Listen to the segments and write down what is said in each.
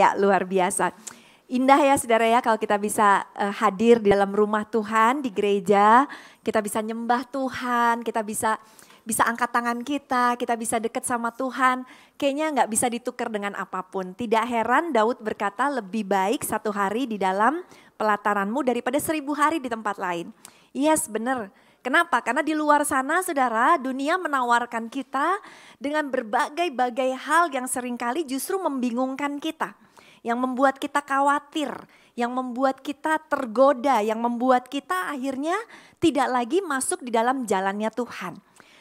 Ya, luar biasa. Indah ya saudara ya kalau kita bisa eh, hadir di dalam rumah Tuhan di gereja, kita bisa nyembah Tuhan, kita bisa bisa angkat tangan kita, kita bisa dekat sama Tuhan. Kayaknya nggak bisa ditukar dengan apapun. Tidak heran Daud berkata lebih baik satu hari di dalam pelataranmu daripada seribu hari di tempat lain. Yes, benar. Kenapa? Karena di luar sana saudara dunia menawarkan kita dengan berbagai-bagai hal yang seringkali justru membingungkan kita yang membuat kita khawatir, yang membuat kita tergoda, yang membuat kita akhirnya tidak lagi masuk di dalam jalannya Tuhan.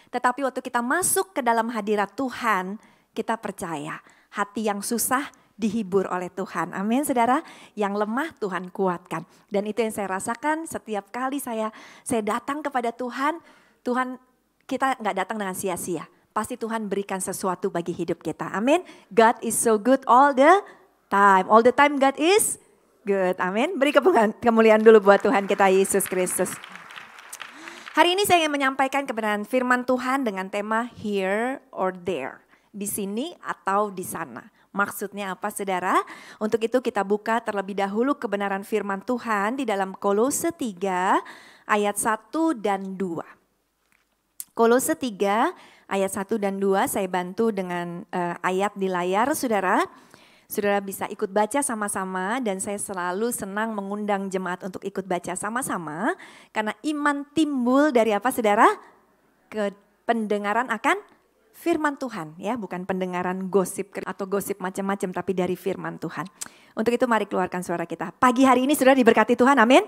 Tetapi waktu kita masuk ke dalam hadirat Tuhan, kita percaya hati yang susah dihibur oleh Tuhan. Amin saudara, yang lemah Tuhan kuatkan. Dan itu yang saya rasakan setiap kali saya saya datang kepada Tuhan, Tuhan kita nggak datang dengan sia-sia. Pasti Tuhan berikan sesuatu bagi hidup kita. Amin. God is so good all the time. All the time God is good. Amin. Beri kemuliaan dulu buat Tuhan kita Yesus Kristus. Hari ini saya ingin menyampaikan kebenaran firman Tuhan dengan tema here or there. Di sini atau di sana. Maksudnya apa saudara? Untuk itu kita buka terlebih dahulu kebenaran firman Tuhan di dalam kolose 3 ayat 1 dan 2. Kolose 3 ayat 1 dan 2 saya bantu dengan uh, ayat di layar saudara. Saudara bisa ikut baca sama-sama dan saya selalu senang mengundang jemaat untuk ikut baca sama-sama karena iman timbul dari apa Saudara? Ke pendengaran akan firman Tuhan ya, bukan pendengaran gosip atau gosip macam-macam tapi dari firman Tuhan. Untuk itu mari keluarkan suara kita. Pagi hari ini Saudara diberkati Tuhan. Amin.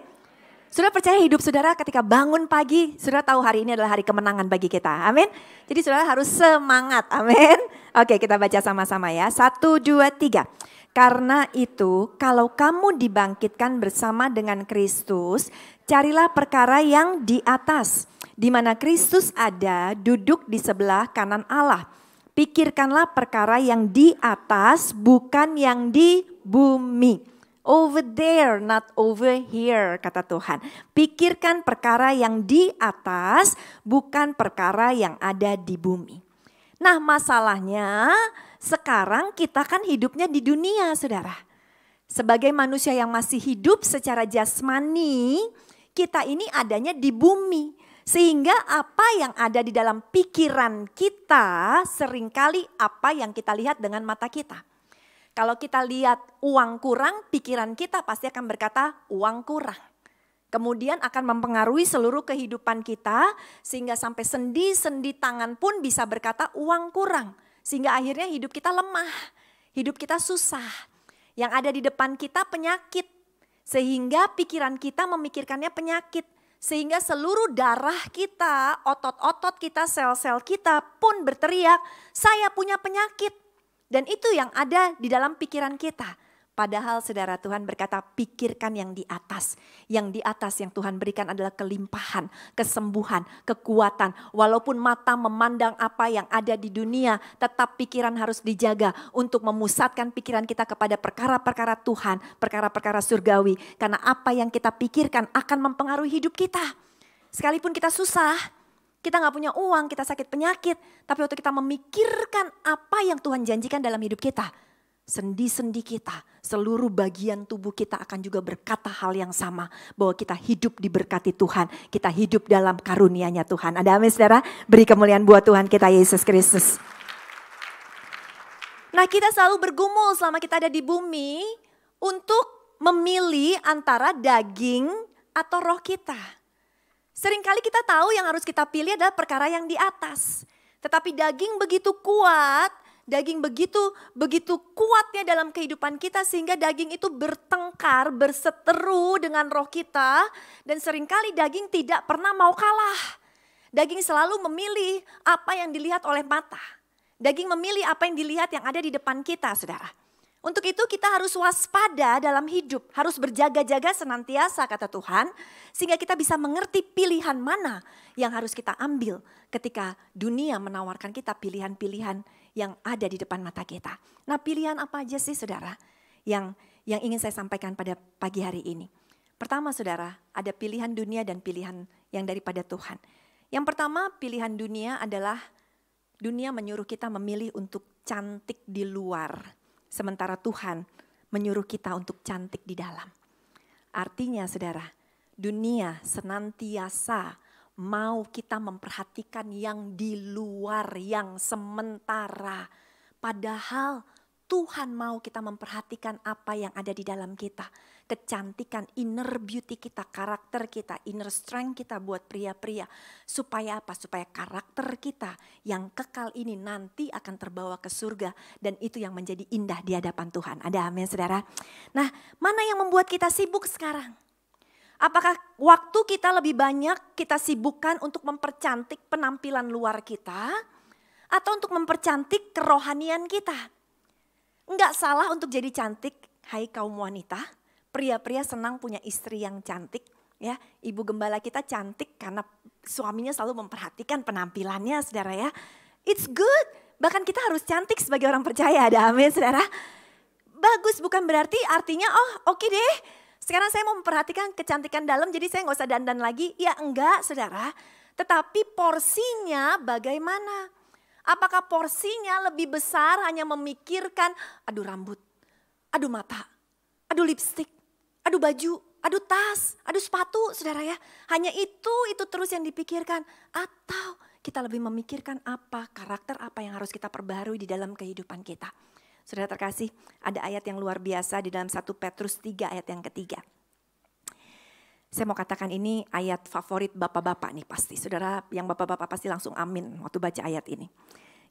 Sudah percaya hidup saudara ketika bangun pagi, Sudah tahu hari ini adalah hari kemenangan bagi kita. Amin. Jadi saudara harus semangat. Amin. Oke kita baca sama-sama ya. Satu, dua, tiga. Karena itu, kalau kamu dibangkitkan bersama dengan Kristus, carilah perkara yang di atas, di mana Kristus ada, duduk di sebelah kanan Allah. Pikirkanlah perkara yang di atas, bukan yang di bumi over there, not over here, kata Tuhan. Pikirkan perkara yang di atas, bukan perkara yang ada di bumi. Nah, masalahnya sekarang kita kan hidupnya di dunia, saudara. Sebagai manusia yang masih hidup secara jasmani, kita ini adanya di bumi. Sehingga apa yang ada di dalam pikiran kita seringkali apa yang kita lihat dengan mata kita. Kalau kita lihat uang kurang, pikiran kita pasti akan berkata uang kurang. Kemudian akan mempengaruhi seluruh kehidupan kita sehingga sampai sendi-sendi tangan pun bisa berkata uang kurang. Sehingga akhirnya hidup kita lemah, hidup kita susah. Yang ada di depan kita penyakit. Sehingga pikiran kita memikirkannya penyakit sehingga seluruh darah kita, otot-otot kita, sel-sel kita pun berteriak, "Saya punya penyakit, dan itu yang ada di dalam pikiran kita. Padahal saudara Tuhan berkata pikirkan yang di atas. Yang di atas yang Tuhan berikan adalah kelimpahan, kesembuhan, kekuatan. Walaupun mata memandang apa yang ada di dunia, tetap pikiran harus dijaga untuk memusatkan pikiran kita kepada perkara-perkara Tuhan, perkara-perkara surgawi. Karena apa yang kita pikirkan akan mempengaruhi hidup kita. Sekalipun kita susah, kita nggak punya uang, kita sakit penyakit. Tapi waktu kita memikirkan apa yang Tuhan janjikan dalam hidup kita, sendi-sendi kita, seluruh bagian tubuh kita akan juga berkata hal yang sama. Bahwa kita hidup diberkati Tuhan, kita hidup dalam karunia-Nya Tuhan. Ada amin saudara? Beri kemuliaan buat Tuhan kita Yesus Kristus. Nah kita selalu bergumul selama kita ada di bumi untuk memilih antara daging atau roh kita Seringkali kita tahu yang harus kita pilih adalah perkara yang di atas. Tetapi daging begitu kuat, daging begitu begitu kuatnya dalam kehidupan kita sehingga daging itu bertengkar, berseteru dengan roh kita dan seringkali daging tidak pernah mau kalah. Daging selalu memilih apa yang dilihat oleh mata. Daging memilih apa yang dilihat yang ada di depan kita, Saudara. Untuk itu kita harus waspada dalam hidup, harus berjaga-jaga senantiasa kata Tuhan. Sehingga kita bisa mengerti pilihan mana yang harus kita ambil ketika dunia menawarkan kita pilihan-pilihan yang ada di depan mata kita. Nah pilihan apa aja sih saudara yang yang ingin saya sampaikan pada pagi hari ini. Pertama saudara, ada pilihan dunia dan pilihan yang daripada Tuhan. Yang pertama pilihan dunia adalah dunia menyuruh kita memilih untuk cantik di luar. Sementara Tuhan menyuruh kita untuk cantik di dalam. Artinya saudara, dunia senantiasa mau kita memperhatikan yang di luar, yang sementara. Padahal Tuhan mau kita memperhatikan apa yang ada di dalam kita. Kecantikan, inner beauty kita, karakter kita, inner strength kita buat pria-pria. Supaya apa? Supaya karakter kita yang kekal ini nanti akan terbawa ke surga. Dan itu yang menjadi indah di hadapan Tuhan. Ada amin saudara. Nah mana yang membuat kita sibuk sekarang? Apakah waktu kita lebih banyak kita sibukkan untuk mempercantik penampilan luar kita? Atau untuk mempercantik kerohanian kita? Enggak salah untuk jadi cantik, hai kaum wanita. Pria-pria senang punya istri yang cantik. Ya, ibu gembala kita cantik karena suaminya selalu memperhatikan penampilannya, saudara ya. It's good. Bahkan kita harus cantik sebagai orang percaya, ada amin, saudara. Bagus bukan berarti artinya, oh oke okay deh, sekarang saya mau memperhatikan kecantikan dalam, jadi saya nggak usah dandan lagi. Ya enggak, saudara. Tetapi porsinya bagaimana? Apakah porsinya lebih besar hanya memikirkan, aduh rambut, aduh mata, aduh lipstick, aduh baju, aduh tas, aduh sepatu, saudara ya. Hanya itu, itu terus yang dipikirkan. Atau kita lebih memikirkan apa, karakter apa yang harus kita perbarui di dalam kehidupan kita. Saudara terkasih, ada ayat yang luar biasa di dalam 1 Petrus 3 ayat yang ketiga. Saya mau katakan ini ayat favorit bapak-bapak nih pasti. Saudara yang bapak-bapak pasti langsung amin waktu baca ayat ini.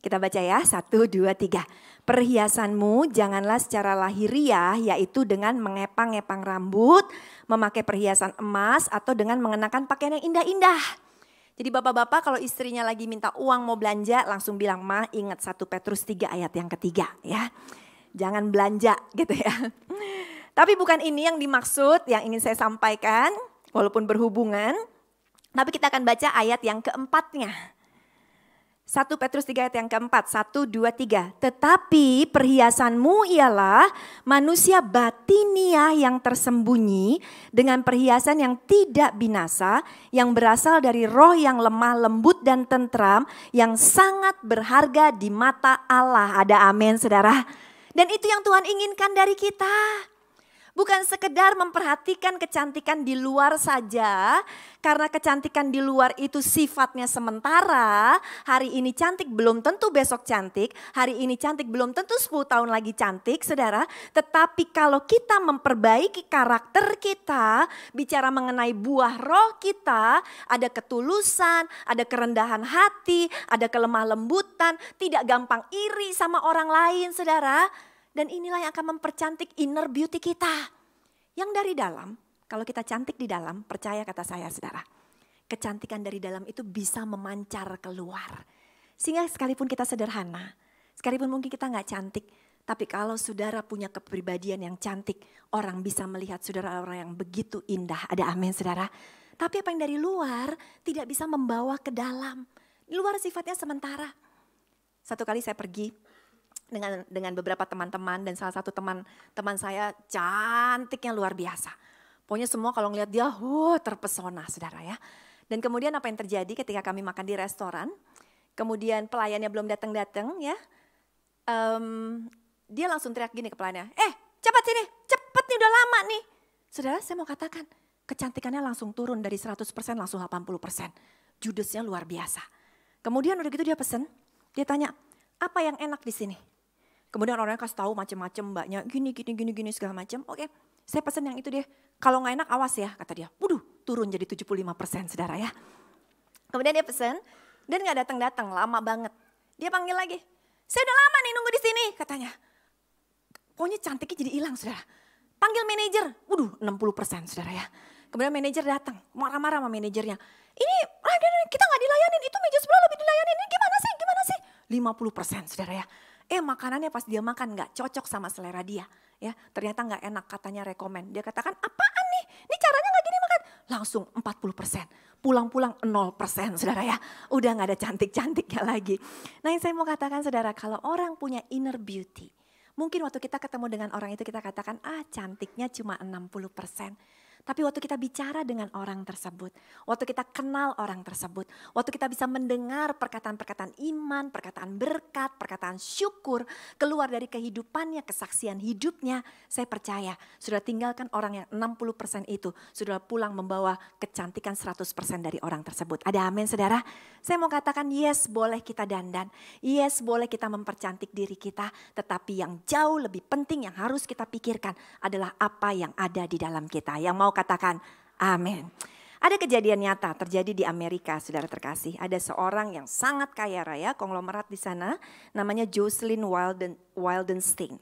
Kita baca ya, satu, dua, tiga. Perhiasanmu janganlah secara lahiriah, yaitu dengan mengepang-ngepang rambut, memakai perhiasan emas, atau dengan mengenakan pakaian yang indah-indah. Jadi bapak-bapak kalau istrinya lagi minta uang mau belanja, langsung bilang, ma ingat satu Petrus tiga ayat yang ketiga ya. Jangan belanja gitu ya. Tapi bukan ini yang dimaksud, yang ingin saya sampaikan walaupun berhubungan, tapi kita akan baca ayat yang keempatnya. 1 Petrus 3 ayat yang keempat, 1, 2, 3. Tetapi perhiasanmu ialah manusia batinia yang tersembunyi dengan perhiasan yang tidak binasa, yang berasal dari roh yang lemah lembut dan tentram, yang sangat berharga di mata Allah. Ada amin saudara. Dan itu yang Tuhan inginkan dari kita. Bukan sekedar memperhatikan kecantikan di luar saja, karena kecantikan di luar itu sifatnya sementara, hari ini cantik belum tentu besok cantik, hari ini cantik belum tentu 10 tahun lagi cantik, Saudara. Tetapi kalau kita memperbaiki karakter kita, bicara mengenai buah roh kita, ada ketulusan, ada kerendahan hati, ada kelemah lembutan, tidak gampang iri sama orang lain, Saudara dan inilah yang akan mempercantik inner beauty kita. Yang dari dalam, kalau kita cantik di dalam, percaya kata saya saudara. Kecantikan dari dalam itu bisa memancar keluar. Sehingga sekalipun kita sederhana, sekalipun mungkin kita nggak cantik, tapi kalau saudara punya kepribadian yang cantik, orang bisa melihat saudara orang yang begitu indah. Ada amin saudara. Tapi apa yang dari luar tidak bisa membawa ke dalam. Luar sifatnya sementara. Satu kali saya pergi dengan dengan beberapa teman-teman dan salah satu teman teman saya cantiknya luar biasa. Pokoknya semua kalau ngelihat dia, huh, terpesona saudara ya. Dan kemudian apa yang terjadi ketika kami makan di restoran, kemudian pelayannya belum datang-datang ya, um, dia langsung teriak gini ke pelayannya, eh cepat sini, cepat nih udah lama nih. Saudara saya mau katakan, kecantikannya langsung turun dari 100% langsung 80%. Judesnya luar biasa. Kemudian udah gitu dia pesen, dia tanya, apa yang enak di sini? Kemudian orangnya kasih tahu macam-macam mbaknya, gini, gini, gini, gini, segala macam. Oke, saya pesen yang itu deh. Kalau nggak enak awas ya, kata dia. Waduh, turun jadi 75 persen saudara ya. Kemudian dia pesen, dan nggak datang-datang, lama banget. Dia panggil lagi, saya udah lama nih nunggu di sini, katanya. Pokoknya cantiknya jadi hilang saudara. Panggil manajer, waduh 60 persen saudara ya. Kemudian manajer datang, marah-marah sama manajernya. Ini kita nggak dilayanin, itu meja sebelah lebih dilayanin, ini gimana sih, gimana sih? 50 persen saudara ya eh makanannya pas dia makan nggak cocok sama selera dia. Ya, ternyata nggak enak katanya rekomend Dia katakan, apaan nih? Ini caranya nggak gini makan. Langsung 40 persen. Pulang-pulang 0 persen, saudara ya. Udah nggak ada cantik-cantiknya lagi. Nah yang saya mau katakan saudara, kalau orang punya inner beauty, mungkin waktu kita ketemu dengan orang itu kita katakan, ah cantiknya cuma 60 persen. Tapi waktu kita bicara dengan orang tersebut, waktu kita kenal orang tersebut, waktu kita bisa mendengar perkataan-perkataan iman, perkataan berkat, perkataan syukur, keluar dari kehidupannya, kesaksian hidupnya, saya percaya sudah tinggalkan orang yang 60% itu, sudah pulang membawa kecantikan 100% dari orang tersebut. Ada amin saudara? Saya mau katakan yes boleh kita dandan, yes boleh kita mempercantik diri kita, tetapi yang jauh lebih penting yang harus kita pikirkan adalah apa yang ada di dalam kita. Yang mau mau katakan amin. Ada kejadian nyata terjadi di Amerika, saudara terkasih. Ada seorang yang sangat kaya raya, konglomerat di sana, namanya Jocelyn Wilden, Wildenstein.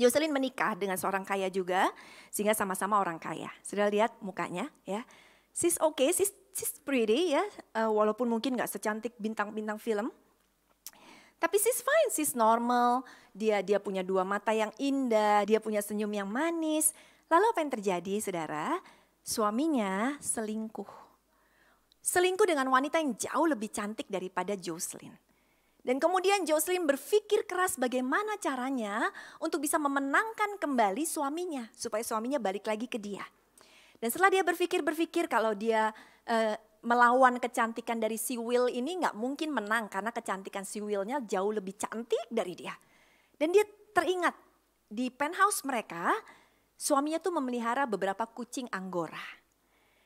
Jocelyn menikah dengan seorang kaya juga, sehingga sama-sama orang kaya. Sudah lihat mukanya ya. Sis oke, okay, sis, she's pretty ya, uh, walaupun mungkin gak secantik bintang-bintang film. Tapi sis fine, sis normal, dia dia punya dua mata yang indah, dia punya senyum yang manis, Lalu apa yang terjadi saudara? Suaminya selingkuh. Selingkuh dengan wanita yang jauh lebih cantik daripada Jocelyn. Dan kemudian Jocelyn berpikir keras bagaimana caranya untuk bisa memenangkan kembali suaminya. Supaya suaminya balik lagi ke dia. Dan setelah dia berpikir-berpikir kalau dia e, melawan kecantikan dari si Will ini nggak mungkin menang. Karena kecantikan si Willnya jauh lebih cantik dari dia. Dan dia teringat di penthouse mereka Suaminya tuh memelihara beberapa kucing anggora.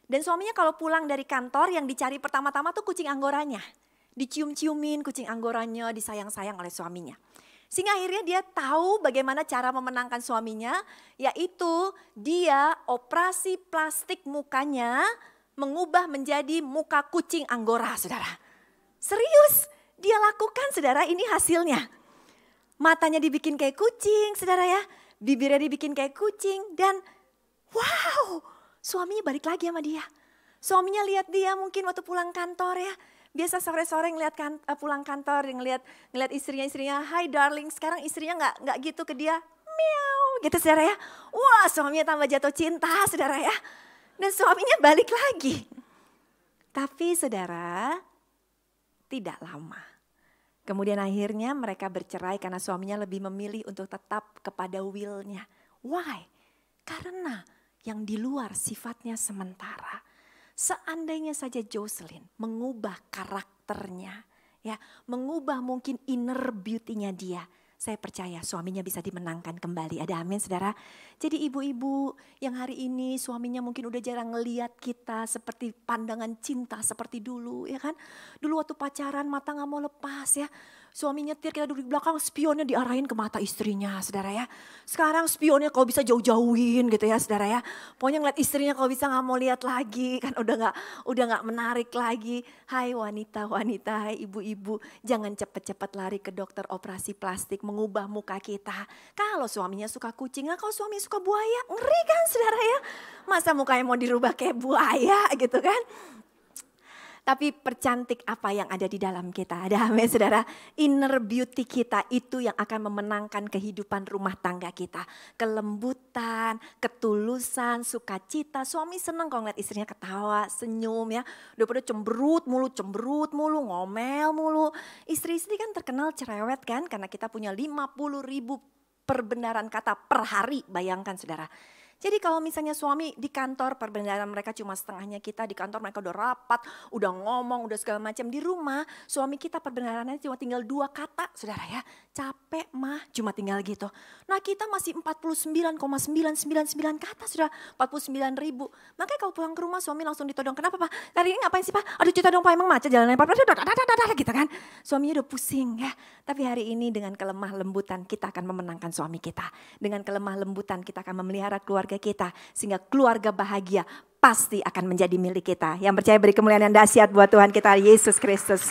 Dan suaminya kalau pulang dari kantor yang dicari pertama-tama tuh kucing anggoranya. Dicium-ciumin kucing anggoranya, disayang-sayang oleh suaminya. Sehingga akhirnya dia tahu bagaimana cara memenangkan suaminya, yaitu dia operasi plastik mukanya mengubah menjadi muka kucing anggora, saudara. Serius, dia lakukan saudara ini hasilnya. Matanya dibikin kayak kucing saudara ya, bibirnya dibikin kayak kucing dan wow suaminya balik lagi sama dia. Suaminya lihat dia mungkin waktu pulang kantor ya. Biasa sore-sore ngeliat kan, eh, pulang kantor, ngeliat, ngeliat istrinya-istrinya, hai darling, sekarang istrinya nggak nggak gitu ke dia, miau gitu saudara ya. Wah suaminya tambah jatuh cinta saudara ya. Dan suaminya balik lagi. Tapi saudara, tidak lama Kemudian akhirnya mereka bercerai karena suaminya lebih memilih untuk tetap kepada willnya. Why? Karena yang di luar sifatnya sementara. Seandainya saja Jocelyn mengubah karakternya, ya, mengubah mungkin inner beauty-nya dia, saya percaya suaminya bisa dimenangkan kembali. Ada amin saudara. Jadi ibu-ibu yang hari ini suaminya mungkin udah jarang ngeliat kita seperti pandangan cinta seperti dulu ya kan. Dulu waktu pacaran mata gak mau lepas ya. Suami nyetir kita duduk di belakang spionnya diarahin ke mata istrinya saudara ya. Sekarang spionnya kalau bisa jauh-jauhin gitu ya saudara ya. Pokoknya ngeliat istrinya kalau bisa nggak mau lihat lagi kan udah nggak udah nggak menarik lagi. Hai wanita wanita, hai ibu-ibu jangan cepet-cepet lari ke dokter operasi plastik mengubah muka kita. Kalau suaminya suka kucing, nah kalau suami suka buaya ngeri kan saudara ya. Masa mukanya mau dirubah kayak buaya gitu kan tapi percantik apa yang ada di dalam kita. Ada amin ya, saudara. Inner beauty kita itu yang akan memenangkan kehidupan rumah tangga kita. Kelembutan, ketulusan, sukacita. Suami seneng kalau ngeliat istrinya ketawa, senyum ya. Udah pada cemberut mulu, cemberut mulu, ngomel mulu. Istri-istri kan terkenal cerewet kan karena kita punya 50 ribu perbenaran kata per hari. Bayangkan saudara jadi kalau misalnya suami di kantor perbedaan mereka cuma setengahnya kita, di kantor mereka udah rapat, udah ngomong, udah segala macam. Di rumah suami kita perbedaannya cuma tinggal dua kata, saudara ya. Capek mah cuma tinggal gitu. Nah kita masih 49,999 kata sudah 49 ribu. Makanya kalau pulang ke rumah suami langsung ditodong, kenapa pak? Hari ini ngapain sih pak? Aduh cerita dong pak emang macet jalannya pak. Gitu kan. Suaminya udah pusing ya. Tapi hari ini dengan kelemah lembutan kita akan memenangkan suami kita. Dengan kelemah lembutan kita akan memelihara keluarga keluarga kita. Sehingga keluarga bahagia pasti akan menjadi milik kita. Yang percaya beri kemuliaan dan dahsyat buat Tuhan kita Yesus Kristus.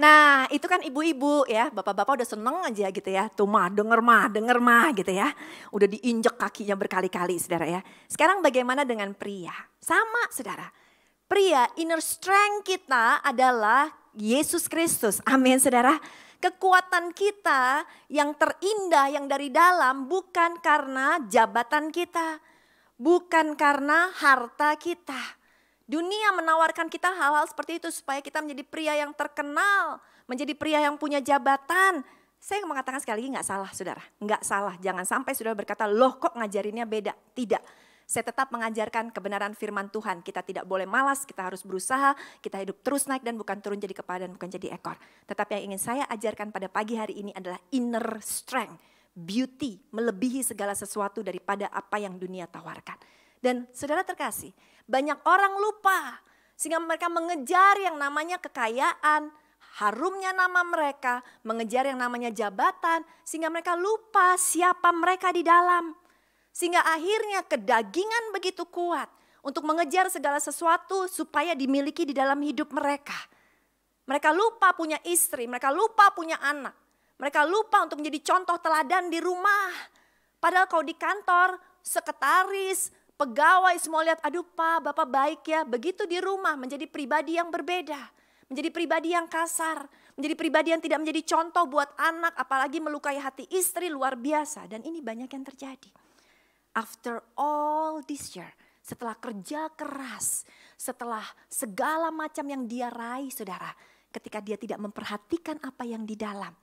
Nah itu kan ibu-ibu ya, bapak-bapak udah seneng aja gitu ya. Tuh mah denger mah, denger mah gitu ya. Udah diinjek kakinya berkali-kali saudara ya. Sekarang bagaimana dengan pria? Sama saudara. Pria inner strength kita adalah Yesus Kristus. Amin saudara. Kekuatan kita yang terindah yang dari dalam bukan karena jabatan kita, bukan karena harta kita. Dunia menawarkan kita hal-hal seperti itu supaya kita menjadi pria yang terkenal, menjadi pria yang punya jabatan. Saya mengatakan sekali lagi nggak salah saudara, nggak salah. Jangan sampai saudara berkata loh kok ngajarinnya beda. Tidak, saya tetap mengajarkan kebenaran firman Tuhan. Kita tidak boleh malas, kita harus berusaha, kita hidup terus naik dan bukan turun jadi kepala dan bukan jadi ekor. Tetapi yang ingin saya ajarkan pada pagi hari ini adalah inner strength, beauty, melebihi segala sesuatu daripada apa yang dunia tawarkan. Dan saudara terkasih, banyak orang lupa sehingga mereka mengejar yang namanya kekayaan, harumnya nama mereka, mengejar yang namanya jabatan, sehingga mereka lupa siapa mereka di dalam. Sehingga akhirnya kedagingan begitu kuat untuk mengejar segala sesuatu supaya dimiliki di dalam hidup mereka. Mereka lupa punya istri, mereka lupa punya anak. Mereka lupa untuk menjadi contoh teladan di rumah. Padahal kalau di kantor, sekretaris, pegawai semua lihat, aduh pak, bapak baik ya. Begitu di rumah menjadi pribadi yang berbeda. Menjadi pribadi yang kasar, menjadi pribadi yang tidak menjadi contoh buat anak, apalagi melukai hati istri luar biasa. Dan ini banyak yang terjadi after all this year, setelah kerja keras, setelah segala macam yang dia raih saudara, ketika dia tidak memperhatikan apa yang di dalam,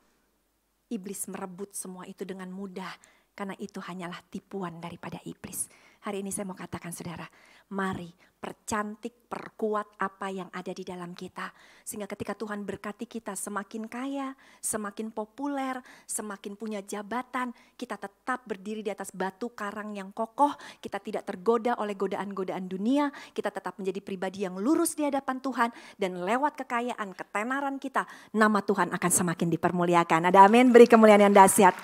iblis merebut semua itu dengan mudah karena itu hanyalah tipuan daripada iblis. Hari ini saya mau katakan saudara, mari percantik, perkuat apa yang ada di dalam kita. Sehingga ketika Tuhan berkati kita semakin kaya, semakin populer, semakin punya jabatan, kita tetap berdiri di atas batu karang yang kokoh, kita tidak tergoda oleh godaan-godaan dunia, kita tetap menjadi pribadi yang lurus di hadapan Tuhan, dan lewat kekayaan, ketenaran kita, nama Tuhan akan semakin dipermuliakan. Ada amin, beri kemuliaan yang dahsyat.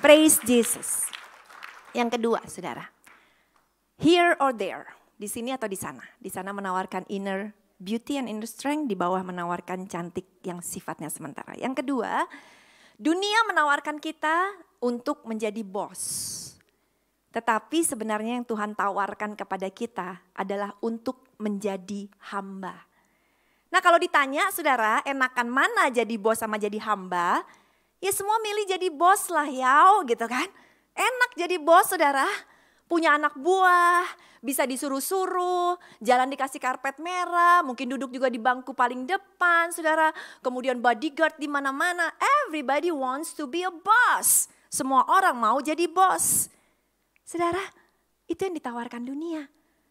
Praise Jesus. Yang kedua, saudara Here or there, di sini atau di sana. Di sana menawarkan inner beauty and inner strength, di bawah menawarkan cantik yang sifatnya sementara. Yang kedua, dunia menawarkan kita untuk menjadi bos. Tetapi sebenarnya yang Tuhan tawarkan kepada kita adalah untuk menjadi hamba. Nah kalau ditanya saudara enakan mana jadi bos sama jadi hamba? Ya semua milih jadi bos lah ya gitu kan. Enak jadi bos saudara punya anak buah, bisa disuruh-suruh, jalan dikasih karpet merah, mungkin duduk juga di bangku paling depan, saudara. Kemudian bodyguard di mana-mana. Everybody wants to be a boss. Semua orang mau jadi bos. Saudara, itu yang ditawarkan dunia.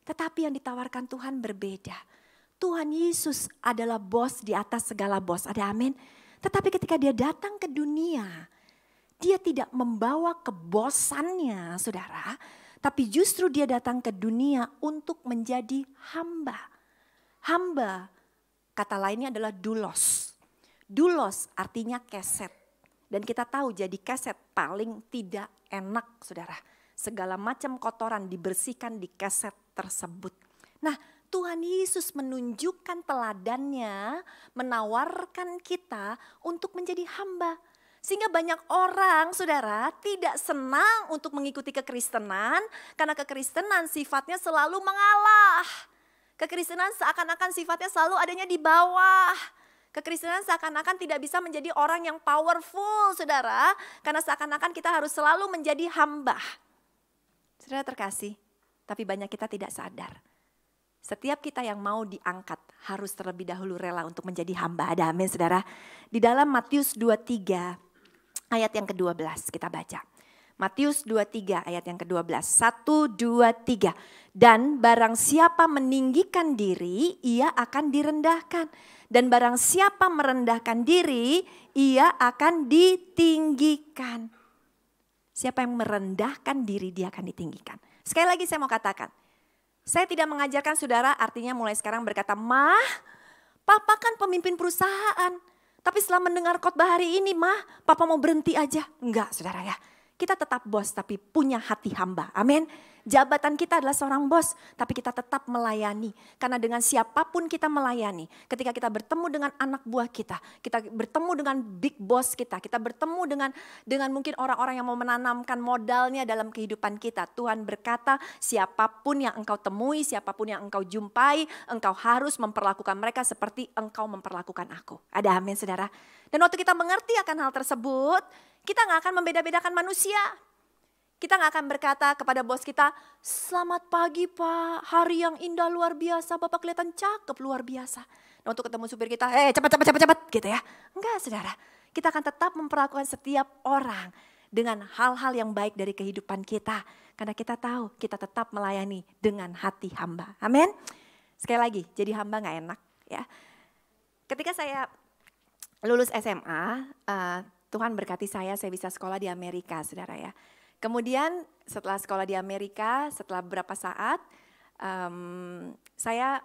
Tetapi yang ditawarkan Tuhan berbeda. Tuhan Yesus adalah bos di atas segala bos. Ada amin? Tetapi ketika dia datang ke dunia, dia tidak membawa kebosannya, saudara tapi justru dia datang ke dunia untuk menjadi hamba. Hamba, kata lainnya adalah dulos. Dulos artinya keset. Dan kita tahu jadi keset paling tidak enak saudara. Segala macam kotoran dibersihkan di keset tersebut. Nah Tuhan Yesus menunjukkan teladannya, menawarkan kita untuk menjadi hamba sehingga banyak orang, saudara, tidak senang untuk mengikuti kekristenan karena kekristenan sifatnya selalu mengalah. Kekristenan seakan-akan sifatnya selalu adanya di bawah. Kekristenan seakan-akan tidak bisa menjadi orang yang powerful, saudara, karena seakan-akan kita harus selalu menjadi hamba. Saudara terkasih, tapi banyak kita tidak sadar. Setiap kita yang mau diangkat harus terlebih dahulu rela untuk menjadi hamba. Ada amin saudara. Di dalam Matius 23 ayat yang ke-12 kita baca. Matius 23 ayat yang ke-12. 1 2 3. Dan barang siapa meninggikan diri, ia akan direndahkan. Dan barang siapa merendahkan diri, ia akan ditinggikan. Siapa yang merendahkan diri, dia akan ditinggikan. Sekali lagi saya mau katakan. Saya tidak mengajarkan saudara artinya mulai sekarang berkata, "Mah, papa kan pemimpin perusahaan." Tapi setelah mendengar khotbah hari ini, mah, papa mau berhenti aja. Enggak, saudara ya. Kita tetap bos tapi punya hati hamba. Amin. Jabatan kita adalah seorang bos, tapi kita tetap melayani. Karena dengan siapapun kita melayani, ketika kita bertemu dengan anak buah kita, kita bertemu dengan big boss kita, kita bertemu dengan dengan mungkin orang-orang yang mau menanamkan modalnya dalam kehidupan kita. Tuhan berkata, siapapun yang engkau temui, siapapun yang engkau jumpai, engkau harus memperlakukan mereka seperti engkau memperlakukan aku. Ada amin saudara. Dan waktu kita mengerti akan hal tersebut, kita nggak akan membeda-bedakan manusia. Kita nggak akan berkata kepada bos kita, selamat pagi pak, hari yang indah luar biasa, bapak kelihatan cakep luar biasa. Nah untuk ketemu supir kita, eh cepat cepat cepat cepat gitu ya. Enggak saudara, kita akan tetap memperlakukan setiap orang dengan hal-hal yang baik dari kehidupan kita. Karena kita tahu kita tetap melayani dengan hati hamba. Amin. Sekali lagi, jadi hamba nggak enak ya. Ketika saya lulus SMA, uh, eh, Tuhan berkati saya, saya bisa sekolah di Amerika, saudara ya. Kemudian setelah sekolah di Amerika, setelah beberapa saat, um, saya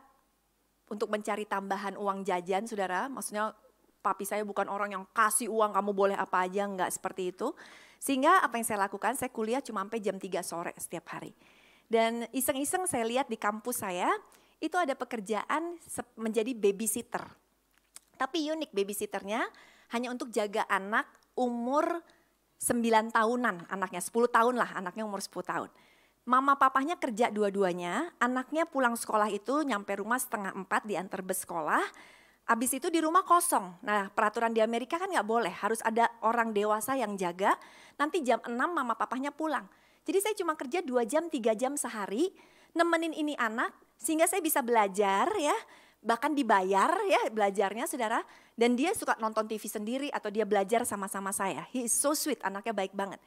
untuk mencari tambahan uang jajan, saudara, maksudnya papi saya bukan orang yang kasih uang kamu boleh apa aja, nggak seperti itu. Sehingga apa yang saya lakukan, saya kuliah cuma sampai jam 3 sore setiap hari. Dan iseng-iseng saya lihat di kampus saya, itu ada pekerjaan menjadi babysitter. Tapi unik babysitternya hanya untuk jaga anak umur 9 tahunan anaknya, 10 tahun lah anaknya umur 10 tahun. Mama papahnya kerja dua-duanya, anaknya pulang sekolah itu nyampe rumah setengah empat diantar bus sekolah, Habis itu di rumah kosong. Nah peraturan di Amerika kan nggak boleh, harus ada orang dewasa yang jaga. Nanti jam enam mama papahnya pulang. Jadi saya cuma kerja dua jam, tiga jam sehari, nemenin ini anak, sehingga saya bisa belajar ya, bahkan dibayar ya belajarnya saudara dan dia suka nonton TV sendiri atau dia belajar sama-sama saya. He is so sweet, anaknya baik banget.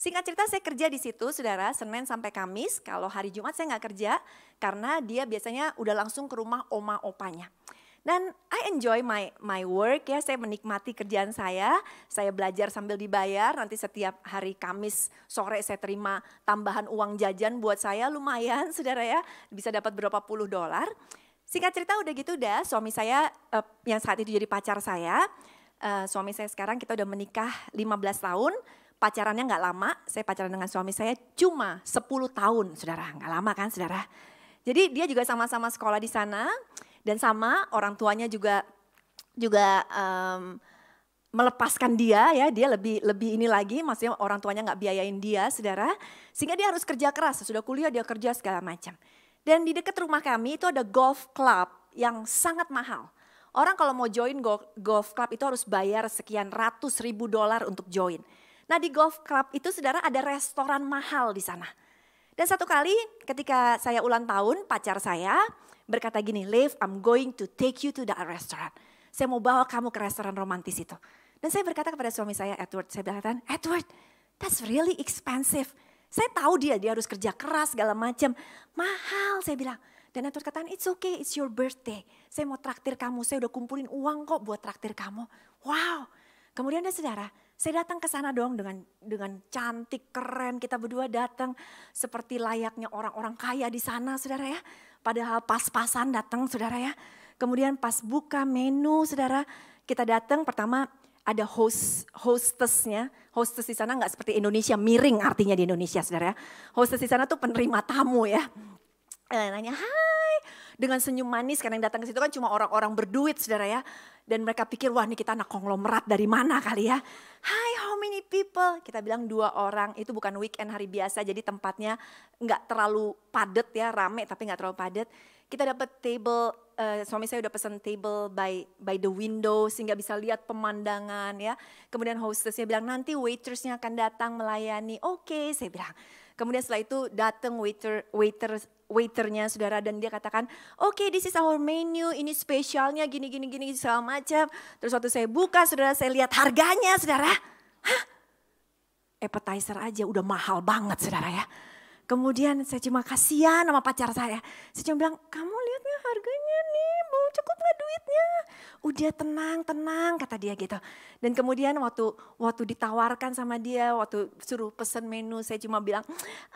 Singkat cerita saya kerja di situ saudara, Senin sampai Kamis. Kalau hari Jumat saya nggak kerja karena dia biasanya udah langsung ke rumah oma opanya. Dan I enjoy my my work ya, saya menikmati kerjaan saya, saya belajar sambil dibayar, nanti setiap hari Kamis sore saya terima tambahan uang jajan buat saya lumayan saudara ya, bisa dapat berapa puluh dolar. Singkat cerita udah gitu dah suami saya uh, yang saat itu jadi pacar saya, uh, suami saya sekarang kita udah menikah 15 tahun, pacarannya nggak lama, saya pacaran dengan suami saya cuma 10 tahun, saudara, nggak lama kan saudara. Jadi dia juga sama-sama sekolah di sana dan sama orang tuanya juga juga um, melepaskan dia ya dia lebih lebih ini lagi maksudnya orang tuanya nggak biayain dia saudara sehingga dia harus kerja keras sudah kuliah dia kerja segala macam dan di dekat rumah kami itu ada golf club yang sangat mahal. Orang kalau mau join golf club itu harus bayar sekian ratus ribu dolar untuk join. Nah di golf club itu saudara ada restoran mahal di sana. Dan satu kali ketika saya ulang tahun, pacar saya berkata gini, Liv, I'm going to take you to the restaurant. Saya mau bawa kamu ke restoran romantis itu. Dan saya berkata kepada suami saya, Edward, saya berkata, Edward, that's really expensive. Saya tahu dia, dia harus kerja keras segala macam. Mahal saya bilang. Dan Edward katakan, it's okay, it's your birthday. Saya mau traktir kamu, saya udah kumpulin uang kok buat traktir kamu. Wow. Kemudian ada saudara, saya datang ke sana dong dengan dengan cantik, keren. Kita berdua datang seperti layaknya orang-orang kaya di sana saudara ya. Padahal pas-pasan datang saudara ya. Kemudian pas buka menu saudara, kita datang pertama ada host hostessnya, hostess di sana nggak seperti Indonesia, miring artinya di Indonesia saudara. Ya. Hostess di sana tuh penerima tamu ya. Eh, nanya, hai, dengan senyum manis karena yang datang ke situ kan cuma orang-orang berduit saudara ya. Dan mereka pikir, wah ini kita anak konglomerat dari mana kali ya. Hai, how many people? Kita bilang dua orang, itu bukan weekend hari biasa jadi tempatnya nggak terlalu padat ya, rame tapi nggak terlalu padat kita dapat table uh, suami saya udah pesan table by by the window sehingga bisa lihat pemandangan ya. Kemudian hostessnya bilang nanti waitersnya akan datang melayani. Oke, okay, saya bilang. Kemudian setelah itu datang waiter waiter waiternya saudara dan dia katakan, oke okay, this is our menu, ini spesialnya gini gini gini segala macam. Terus waktu saya buka saudara saya lihat harganya saudara, Hah? appetizer aja udah mahal banget saudara ya. Kemudian saya cuma kasihan sama pacar saya. Saya cuma bilang, kamu lihat gak harganya? cukup nggak duitnya? Udah tenang, tenang kata dia gitu. Dan kemudian waktu waktu ditawarkan sama dia, waktu suruh pesen menu saya cuma bilang,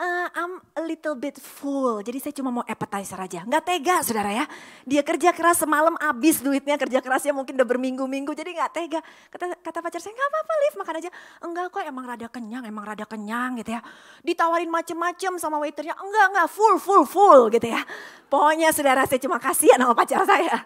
uh, I'm a little bit full. Jadi saya cuma mau appetizer aja. nggak tega saudara ya. Dia kerja keras semalam habis duitnya, kerja kerasnya mungkin udah berminggu-minggu jadi nggak tega. Kata, kata pacar saya, nggak apa-apa Liv makan aja. Enggak kok emang rada kenyang, emang rada kenyang gitu ya. Ditawarin macem-macem sama waiternya, enggak, enggak full, full, full gitu ya. Pokoknya saudara saya cuma kasihan sama pacar saya.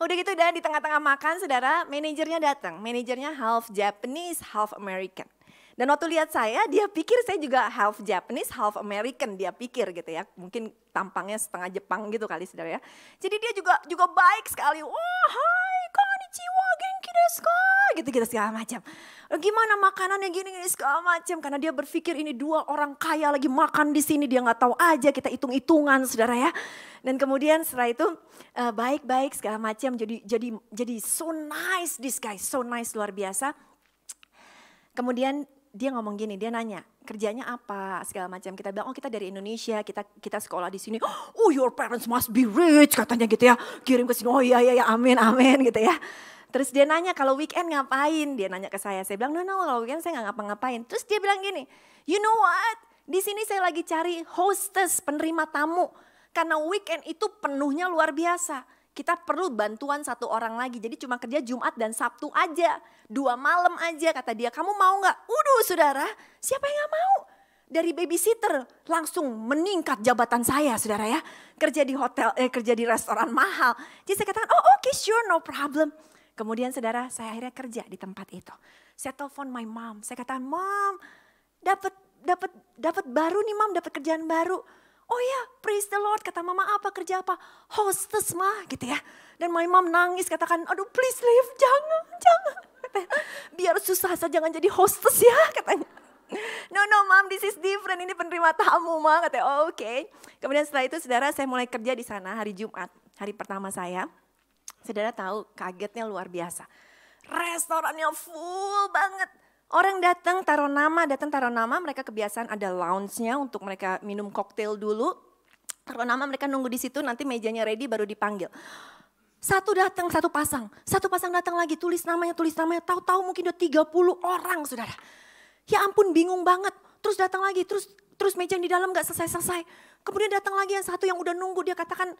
Udah gitu dan di tengah-tengah makan saudara, manajernya datang. Manajernya half Japanese, half American. Dan waktu lihat saya, dia pikir saya juga half Japanese, half American. Dia pikir gitu ya, mungkin tampangnya setengah Jepang gitu kali saudara ya. Jadi dia juga juga baik sekali. Wah, oh, konnichiwa genki desu ka? Gitu-gitu segala macam. Eh, gimana makanannya gini-gini segala macam. Karena dia berpikir ini dua orang kaya lagi makan di sini. Dia nggak tahu aja kita hitung-hitungan saudara ya. Dan kemudian setelah itu eh, baik-baik segala macam. Jadi jadi jadi so nice this guy. So nice luar biasa. Kemudian dia ngomong gini, dia nanya, kerjanya apa, segala macam. Kita bilang, oh kita dari Indonesia, kita kita sekolah di sini. Oh your parents must be rich, katanya gitu ya. Kirim ke sini, oh iya iya, iya amin, amin gitu ya. Terus dia nanya kalau weekend ngapain, dia nanya ke saya. Saya bilang, no no, kalau weekend saya nggak ngapa-ngapain. Terus dia bilang gini, you know what, di sini saya lagi cari hostess, penerima tamu. Karena weekend itu penuhnya luar biasa kita perlu bantuan satu orang lagi. Jadi cuma kerja Jumat dan Sabtu aja. Dua malam aja kata dia. Kamu mau nggak? Uduh saudara, siapa yang nggak mau? Dari babysitter langsung meningkat jabatan saya saudara ya. Kerja di hotel, eh, kerja di restoran mahal. Jadi saya katakan, oh oke okay, sure no problem. Kemudian saudara, saya akhirnya kerja di tempat itu. Saya telepon my mom, saya katakan, mom dapat dapat dapat baru nih mom, dapat kerjaan baru oh ya praise the Lord, kata mama apa kerja apa, hostess mah gitu ya. Dan my mom nangis katakan, aduh please leave, jangan, jangan. Biar susah saja jangan jadi hostess ya katanya. No, no mom, this is different, ini penerima tamu mah, katanya oh, oke. Okay. Kemudian setelah itu saudara saya mulai kerja di sana hari Jumat, hari pertama saya. Saudara tahu kagetnya luar biasa. Restorannya full banget Orang datang taruh nama, datang taruh nama, mereka kebiasaan ada lounge-nya untuk mereka minum koktail dulu. Taruh nama mereka nunggu di situ, nanti mejanya ready baru dipanggil. Satu datang, satu pasang. Satu pasang datang lagi, tulis namanya, tulis namanya. Tahu-tahu mungkin udah 30 orang, saudara. Ya ampun, bingung banget. Terus datang lagi, terus terus meja di dalam gak selesai-selesai. Kemudian datang lagi yang satu yang udah nunggu, dia katakan,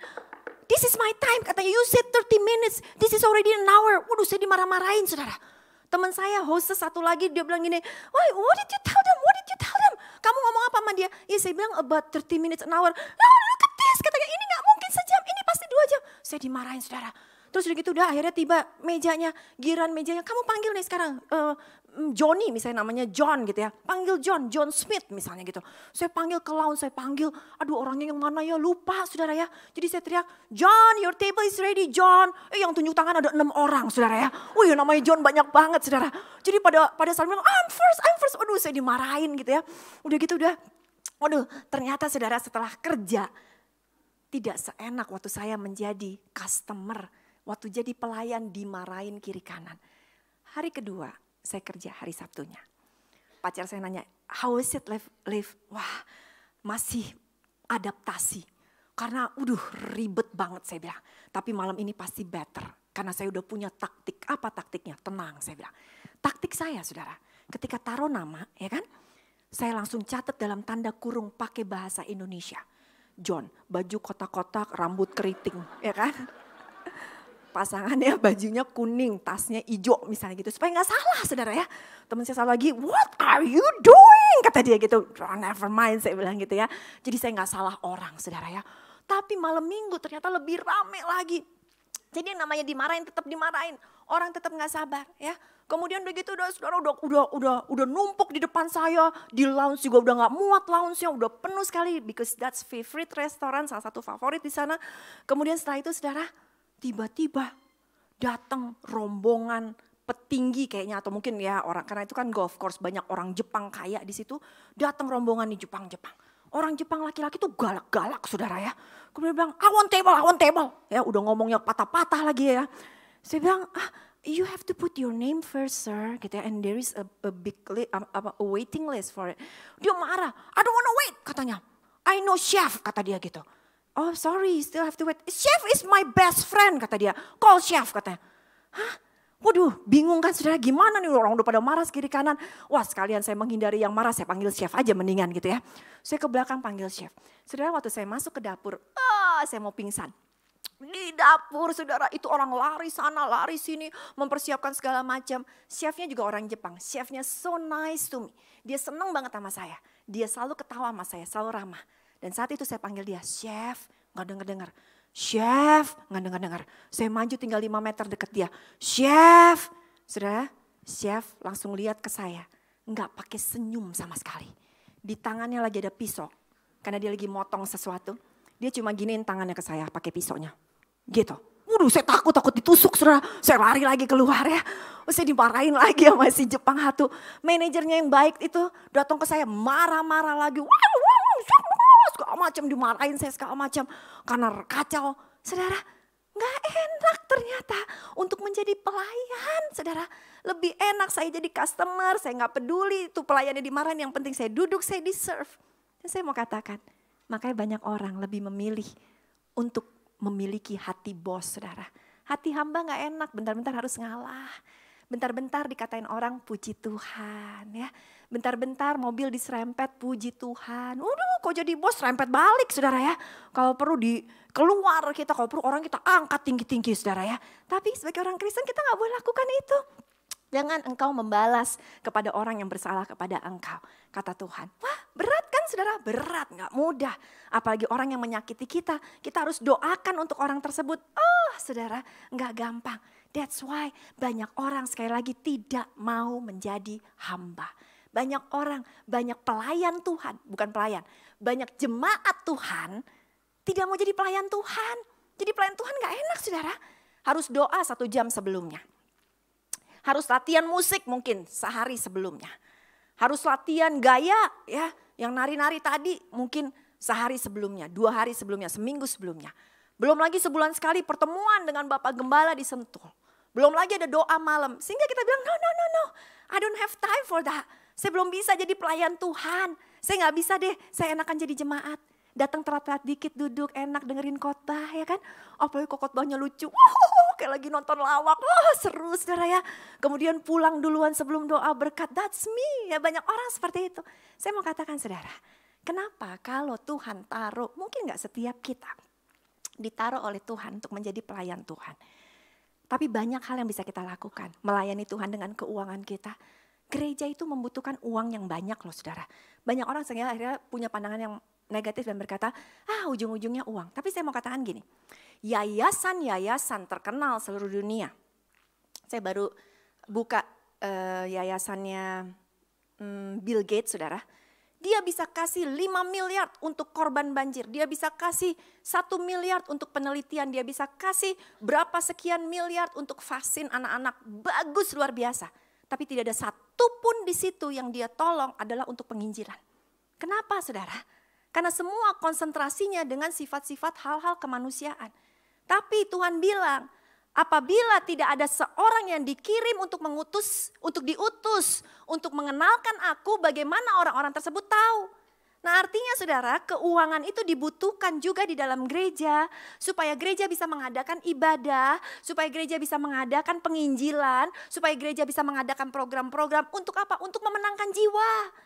this is my time. Katanya, you said 30 minutes, this is already an hour. Waduh, saya dimarah-marahin, saudara. Teman saya hostess satu lagi dia bilang gini, "Why, what did you tell them? What did you tell them? Kamu ngomong apa sama dia?" Iya, saya bilang about 30 minutes an hour. Oh, look at this. Katanya ini nggak mungkin sejam, ini pasti dua jam. Saya dimarahin saudara. Terus udah gitu udah akhirnya tiba mejanya, giran mejanya. Kamu panggil nih sekarang uh, Johnny misalnya namanya John gitu ya. Panggil John, John Smith misalnya gitu. Saya panggil ke lounge, saya panggil. Aduh orangnya yang mana ya lupa saudara ya. Jadi saya teriak, John your table is ready John. Eh yang tunjuk tangan ada enam orang saudara ya. Wih namanya John banyak banget saudara. Jadi pada pada saat bilang I'm first, I'm first. Aduh saya dimarahin gitu ya. Udah gitu udah. aduh ternyata saudara setelah kerja tidak seenak waktu saya menjadi customer Waktu jadi pelayan dimarahin kiri kanan. Hari kedua saya kerja hari Sabtunya. Pacar saya nanya, how is it live? live? Wah masih adaptasi. Karena udah ribet banget saya bilang. Tapi malam ini pasti better. Karena saya udah punya taktik. Apa taktiknya? Tenang saya bilang. Taktik saya saudara, ketika taruh nama ya kan. Saya langsung catat dalam tanda kurung pakai bahasa Indonesia. John, baju kotak-kotak, rambut keriting, ya kan? pasangannya bajunya kuning, tasnya hijau misalnya gitu. Supaya nggak salah saudara ya. Teman saya salah lagi, what are you doing? Kata dia gitu, oh, never mind saya bilang gitu ya. Jadi saya nggak salah orang saudara ya. Tapi malam minggu ternyata lebih rame lagi. Jadi yang namanya dimarahin tetap dimarahin. Orang tetap nggak sabar ya. Kemudian begitu udah saudara udah udah udah udah numpuk di depan saya di lounge juga udah nggak muat lounge-nya udah penuh sekali because that's favorite restaurant salah satu favorit di sana. Kemudian setelah itu saudara tiba-tiba datang rombongan petinggi kayaknya atau mungkin ya orang karena itu kan golf course banyak orang Jepang kaya di situ datang rombongan di Jepang Jepang orang Jepang laki-laki tuh galak-galak saudara ya kemudian bilang I want table I want table ya udah ngomongnya patah-patah lagi ya saya bilang ah you have to put your name first sir gitu ya and there is a, a big li, a, a waiting list for it dia marah I don't wanna wait katanya I know chef kata dia gitu Oh sorry, still have to wait. Chef is my best friend kata dia. Call chef katanya. Hah? Waduh, bingung kan saudara gimana nih orang udah pada marah kiri kanan. Wah sekalian saya menghindari yang marah, saya panggil chef aja mendingan gitu ya. Saya ke belakang panggil chef. Saudara waktu saya masuk ke dapur, ah saya mau pingsan. Di dapur saudara itu orang lari sana, lari sini, mempersiapkan segala macam. Chefnya juga orang Jepang, chefnya so nice to me. Dia seneng banget sama saya, dia selalu ketawa sama saya, selalu ramah. Dan saat itu saya panggil dia, chef, nggak dengar-dengar. Chef, nggak dengar-dengar. Saya maju tinggal lima meter deket dia. Chef, saudara, chef langsung lihat ke saya. Nggak pakai senyum sama sekali. Di tangannya lagi ada pisau. Karena dia lagi motong sesuatu. Dia cuma giniin tangannya ke saya pakai pisaunya. Gitu. Waduh saya takut, takut ditusuk saudara. Saya lari lagi keluar ya. Oh, saya dimarahin lagi sama si Jepang Hatu. Manajernya yang baik itu datang ke saya marah-marah lagi. Wow, segala macam dimarahin saya segala macam karena kacau. Saudara, nggak enak ternyata untuk menjadi pelayan, saudara. Lebih enak saya jadi customer, saya nggak peduli itu pelayannya dimarahin, yang penting saya duduk, saya di serve. Dan saya mau katakan, makanya banyak orang lebih memilih untuk memiliki hati bos, saudara. Hati hamba nggak enak, bentar-bentar harus ngalah. Bentar-bentar dikatain orang puji Tuhan ya Bentar-bentar mobil diserempet, puji Tuhan. Waduh, kok jadi bos serempet balik saudara ya. Kalau perlu di keluar kita, kalau perlu orang kita angkat tinggi-tinggi saudara ya. Tapi sebagai orang Kristen kita nggak boleh lakukan itu. Jangan engkau membalas kepada orang yang bersalah kepada engkau, kata Tuhan. Wah berat kan saudara? Berat, nggak mudah. Apalagi orang yang menyakiti kita, kita harus doakan untuk orang tersebut. Oh saudara, nggak gampang. That's why banyak orang sekali lagi tidak mau menjadi hamba banyak orang, banyak pelayan Tuhan, bukan pelayan, banyak jemaat Tuhan tidak mau jadi pelayan Tuhan. Jadi pelayan Tuhan gak enak saudara. Harus doa satu jam sebelumnya. Harus latihan musik mungkin sehari sebelumnya. Harus latihan gaya ya, yang nari-nari tadi mungkin sehari sebelumnya, dua hari sebelumnya, seminggu sebelumnya. Belum lagi sebulan sekali pertemuan dengan Bapak Gembala di Sentul. Belum lagi ada doa malam. Sehingga kita bilang, no, no, no, no. I don't have time for that. Saya belum bisa jadi pelayan Tuhan. Saya nggak bisa deh, saya enakan jadi jemaat. Datang telat-telat dikit, duduk enak dengerin khotbah ya kan. Apalagi khotbahnya lucu. Oh, kayak lagi nonton lawak. Wah, seru saudara ya. Kemudian pulang duluan sebelum doa berkat. That's me. Ya, banyak orang seperti itu. Saya mau katakan saudara, kenapa kalau Tuhan taruh, mungkin nggak setiap kita ditaruh oleh Tuhan untuk menjadi pelayan Tuhan. Tapi banyak hal yang bisa kita lakukan. Melayani Tuhan dengan keuangan kita, gereja itu membutuhkan uang yang banyak loh saudara. Banyak orang sehingga akhirnya punya pandangan yang negatif dan berkata, ah ujung-ujungnya uang. Tapi saya mau katakan gini, yayasan-yayasan terkenal seluruh dunia. Saya baru buka uh, yayasannya um, Bill Gates saudara. Dia bisa kasih 5 miliar untuk korban banjir. Dia bisa kasih 1 miliar untuk penelitian. Dia bisa kasih berapa sekian miliar untuk vaksin anak-anak. Bagus luar biasa. Tapi tidak ada satu pun di situ yang dia tolong adalah untuk penginjilan. Kenapa saudara? Karena semua konsentrasinya dengan sifat-sifat hal-hal kemanusiaan. Tapi Tuhan bilang, apabila tidak ada seorang yang dikirim untuk mengutus, untuk diutus, untuk mengenalkan aku bagaimana orang-orang tersebut tahu Nah artinya saudara, keuangan itu dibutuhkan juga di dalam gereja. Supaya gereja bisa mengadakan ibadah, supaya gereja bisa mengadakan penginjilan, supaya gereja bisa mengadakan program-program. Untuk apa? Untuk memenangkan jiwa.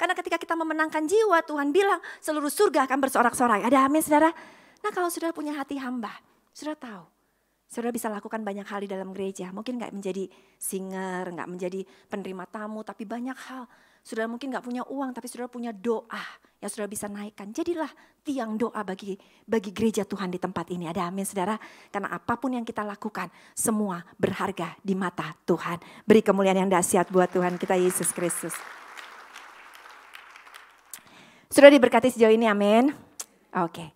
Karena ketika kita memenangkan jiwa, Tuhan bilang seluruh surga akan bersorak-sorai. Ada amin saudara? Nah kalau saudara punya hati hamba, saudara tahu. Saudara bisa lakukan banyak hal di dalam gereja. Mungkin nggak menjadi singer, nggak menjadi penerima tamu, tapi banyak hal Saudara mungkin nggak punya uang, tapi saudara punya doa yang saudara bisa naikkan. Jadilah tiang doa bagi bagi gereja Tuhan di tempat ini. Ada amin saudara. Karena apapun yang kita lakukan, semua berharga di mata Tuhan. Beri kemuliaan yang dahsyat buat Tuhan kita Yesus Kristus. Sudah diberkati sejauh ini, amin. Oke,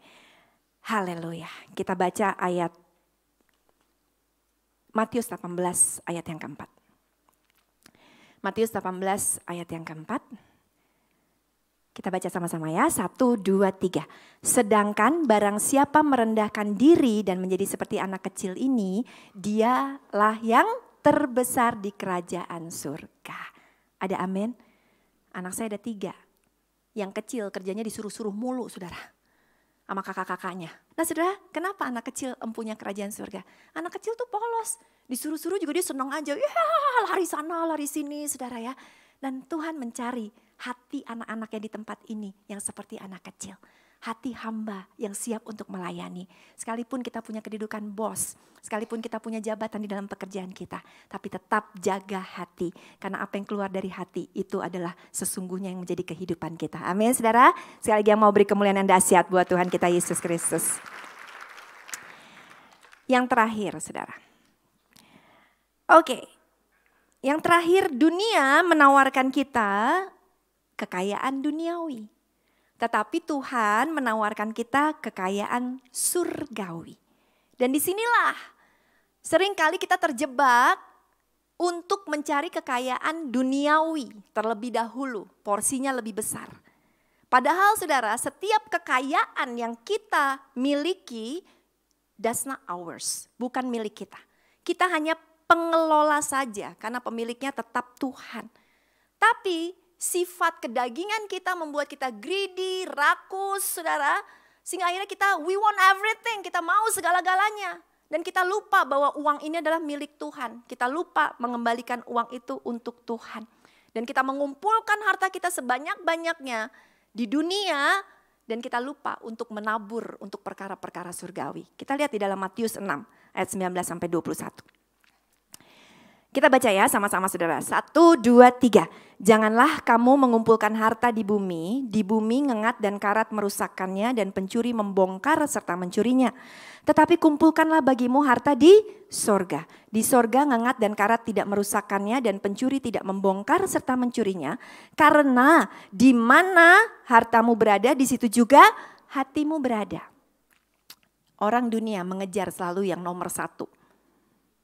haleluya. Kita baca ayat Matius 18 ayat yang keempat. Matius 18 ayat yang keempat. Kita baca sama-sama ya, satu, dua, tiga. Sedangkan barang siapa merendahkan diri dan menjadi seperti anak kecil ini, dialah yang terbesar di kerajaan surga. Ada amin? Anak saya ada tiga. Yang kecil kerjanya disuruh-suruh mulu, saudara sama kakak-kakaknya. Nah saudara, kenapa anak kecil empunya kerajaan surga? Anak kecil tuh polos, disuruh-suruh juga dia senang aja, ya lari sana, lari sini saudara ya. Dan Tuhan mencari hati anak-anaknya di tempat ini yang seperti anak kecil hati hamba yang siap untuk melayani. Sekalipun kita punya kedudukan bos, sekalipun kita punya jabatan di dalam pekerjaan kita, tapi tetap jaga hati. Karena apa yang keluar dari hati itu adalah sesungguhnya yang menjadi kehidupan kita. Amin saudara. Sekali lagi yang mau beri kemuliaan dan dahsyat buat Tuhan kita Yesus Kristus. Yang terakhir saudara. Oke, yang terakhir dunia menawarkan kita kekayaan duniawi tetapi Tuhan menawarkan kita kekayaan surgawi. Dan disinilah seringkali kita terjebak untuk mencari kekayaan duniawi terlebih dahulu, porsinya lebih besar. Padahal saudara, setiap kekayaan yang kita miliki that's not ours, bukan milik kita. Kita hanya pengelola saja karena pemiliknya tetap Tuhan. Tapi sifat kedagingan kita membuat kita greedy, rakus, saudara. Sehingga akhirnya kita we want everything, kita mau segala-galanya. Dan kita lupa bahwa uang ini adalah milik Tuhan. Kita lupa mengembalikan uang itu untuk Tuhan. Dan kita mengumpulkan harta kita sebanyak-banyaknya di dunia dan kita lupa untuk menabur untuk perkara-perkara surgawi. Kita lihat di dalam Matius 6 ayat 19 sampai 21. Kita baca ya sama-sama saudara. Satu, dua, tiga. Janganlah kamu mengumpulkan harta di bumi, di bumi ngengat dan karat merusakkannya dan pencuri membongkar serta mencurinya. Tetapi kumpulkanlah bagimu harta di sorga. Di sorga ngengat dan karat tidak merusakkannya dan pencuri tidak membongkar serta mencurinya. Karena di mana hartamu berada di situ juga hatimu berada. Orang dunia mengejar selalu yang nomor satu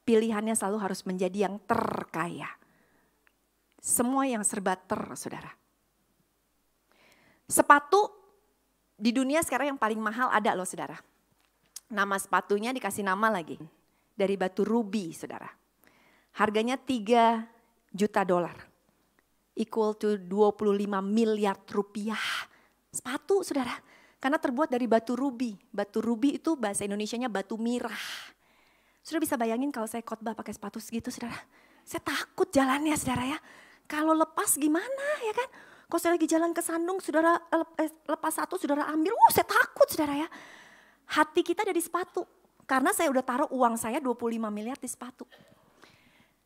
pilihannya selalu harus menjadi yang terkaya. Semua yang serba ter, saudara. Sepatu di dunia sekarang yang paling mahal ada loh saudara. Nama sepatunya dikasih nama lagi. Dari batu rubi saudara. Harganya 3 juta dolar. Equal to 25 miliar rupiah. Sepatu saudara. Karena terbuat dari batu rubi. Batu rubi itu bahasa Indonesia-nya batu mirah sudah bisa bayangin kalau saya khotbah pakai sepatu segitu saudara. Saya takut jalannya saudara ya. Kalau lepas gimana ya kan. Kalau saya lagi jalan ke sandung saudara eh, lepas satu saudara ambil. Wah uh, saya takut saudara ya. Hati kita dari sepatu. Karena saya udah taruh uang saya 25 miliar di sepatu.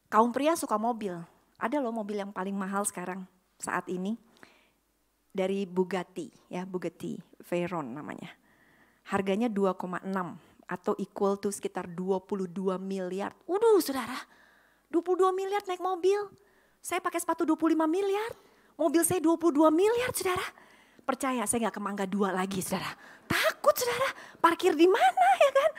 Kaum pria suka mobil. Ada loh mobil yang paling mahal sekarang saat ini. Dari Bugatti ya Bugatti Veyron namanya. Harganya 2,6 atau equal to sekitar 22 miliar. Waduh saudara, 22 miliar naik mobil. Saya pakai sepatu 25 miliar, mobil saya 22 miliar saudara. Percaya saya gak ke Mangga dua lagi saudara. Takut saudara, parkir di mana ya kan.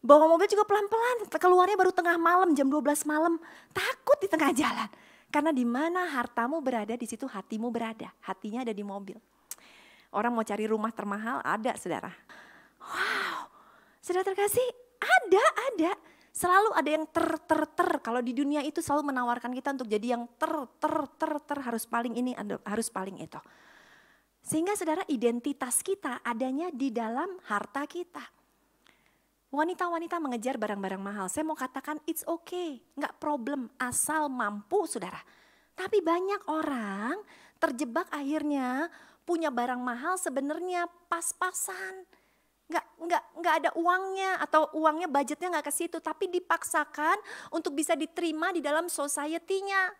Bawa mobil juga pelan-pelan, keluarnya baru tengah malam, jam 12 malam. Takut di tengah jalan. Karena di mana hartamu berada, di situ hatimu berada. Hatinya ada di mobil. Orang mau cari rumah termahal, ada saudara. wah. Sudah terkasih, ada, ada. Selalu ada yang ter, ter, ter. Kalau di dunia itu selalu menawarkan kita untuk jadi yang ter, ter, ter, ter. Harus paling ini, harus paling itu. Sehingga saudara identitas kita adanya di dalam harta kita. Wanita-wanita mengejar barang-barang mahal. Saya mau katakan it's okay, nggak problem asal mampu saudara. Tapi banyak orang terjebak akhirnya punya barang mahal sebenarnya pas-pasan nggak nggak nggak ada uangnya atau uangnya budgetnya nggak ke situ tapi dipaksakan untuk bisa diterima di dalam society-nya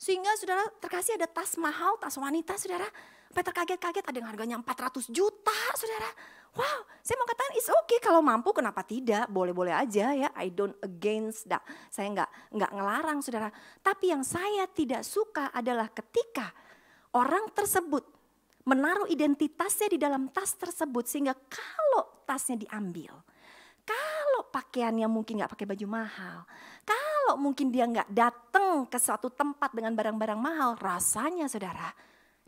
sehingga saudara terkasih ada tas mahal tas wanita saudara sampai terkaget-kaget ada yang harganya 400 juta saudara wow saya mau katakan is okay kalau mampu kenapa tidak boleh-boleh aja ya I don't against that saya nggak nggak ngelarang saudara tapi yang saya tidak suka adalah ketika orang tersebut menaruh identitasnya di dalam tas tersebut sehingga kalau tasnya diambil, kalau pakaiannya mungkin nggak pakai baju mahal, kalau mungkin dia nggak datang ke suatu tempat dengan barang-barang mahal, rasanya saudara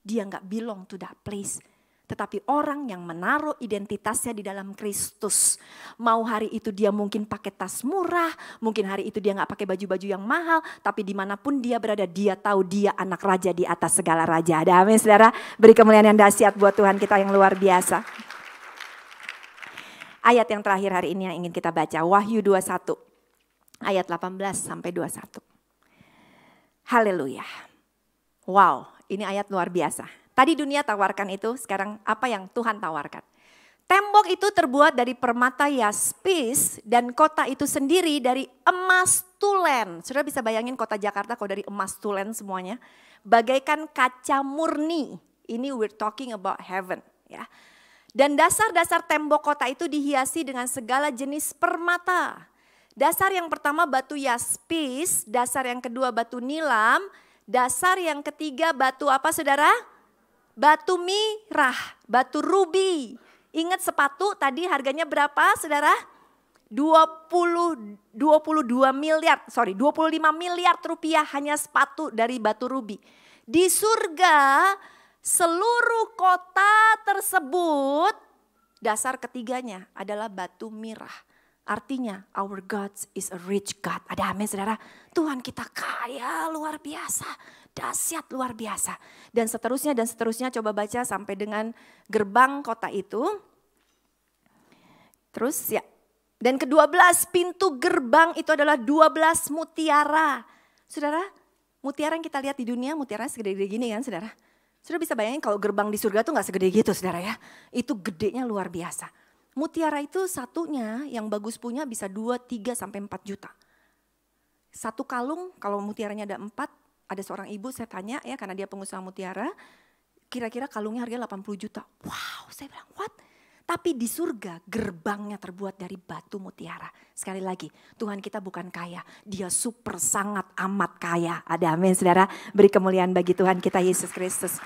dia nggak belong to that place tetapi orang yang menaruh identitasnya di dalam Kristus. Mau hari itu dia mungkin pakai tas murah, mungkin hari itu dia nggak pakai baju-baju yang mahal, tapi dimanapun dia berada, dia tahu dia anak raja di atas segala raja. Ada amin saudara, beri kemuliaan yang dahsyat buat Tuhan kita yang luar biasa. Ayat yang terakhir hari ini yang ingin kita baca, Wahyu 21, ayat 18 sampai 21. Haleluya. Wow, ini ayat luar biasa. Tadi dunia tawarkan itu, sekarang apa yang Tuhan tawarkan? Tembok itu terbuat dari permata yaspis dan kota itu sendiri dari emas tulen. Sudah bisa bayangin kota Jakarta kalau dari emas tulen semuanya. Bagaikan kaca murni. Ini we're talking about heaven ya. Dan dasar-dasar tembok kota itu dihiasi dengan segala jenis permata. Dasar yang pertama batu yaspis, dasar yang kedua batu nilam, dasar yang ketiga batu apa saudara? batu mirah, batu rubi. Ingat sepatu tadi harganya berapa saudara? 20 22 miliar, sorry 25 miliar rupiah hanya sepatu dari batu rubi. Di surga seluruh kota tersebut dasar ketiganya adalah batu mirah. Artinya our God is a rich God. Ada amin saudara? Tuhan kita kaya luar biasa Dahsyat luar biasa. Dan seterusnya dan seterusnya coba baca sampai dengan gerbang kota itu. Terus ya. Dan ke-12 pintu gerbang itu adalah 12 mutiara. Saudara, mutiara yang kita lihat di dunia mutiara segede-gede gini kan saudara. sudah bisa bayangin kalau gerbang di surga tuh nggak segede gitu saudara ya. Itu gedenya luar biasa. Mutiara itu satunya yang bagus punya bisa 2, 3 sampai 4 juta. Satu kalung kalau mutiaranya ada empat ada seorang ibu saya tanya ya karena dia pengusaha mutiara, kira-kira kalungnya harganya 80 juta. Wow, saya bilang what? Tapi di surga gerbangnya terbuat dari batu mutiara. Sekali lagi, Tuhan kita bukan kaya, dia super sangat amat kaya. Ada amin saudara, beri kemuliaan bagi Tuhan kita Yesus Kristus.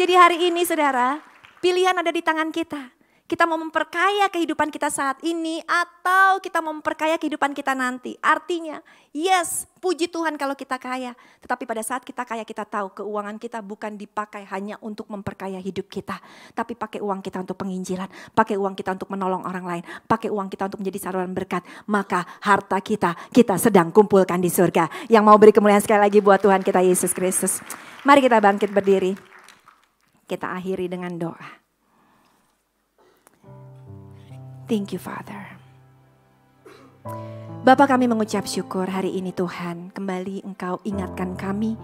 Jadi hari ini saudara, pilihan ada di tangan kita kita mau memperkaya kehidupan kita saat ini atau kita mau memperkaya kehidupan kita nanti. Artinya, yes, puji Tuhan kalau kita kaya, tetapi pada saat kita kaya kita tahu keuangan kita bukan dipakai hanya untuk memperkaya hidup kita, tapi pakai uang kita untuk penginjilan, pakai uang kita untuk menolong orang lain, pakai uang kita untuk menjadi saluran berkat. Maka harta kita kita sedang kumpulkan di surga. Yang mau beri kemuliaan sekali lagi buat Tuhan kita Yesus Kristus. Mari kita bangkit berdiri. Kita akhiri dengan doa. Thank you Father. Bapa kami mengucap syukur hari ini Tuhan, kembali Engkau ingatkan kami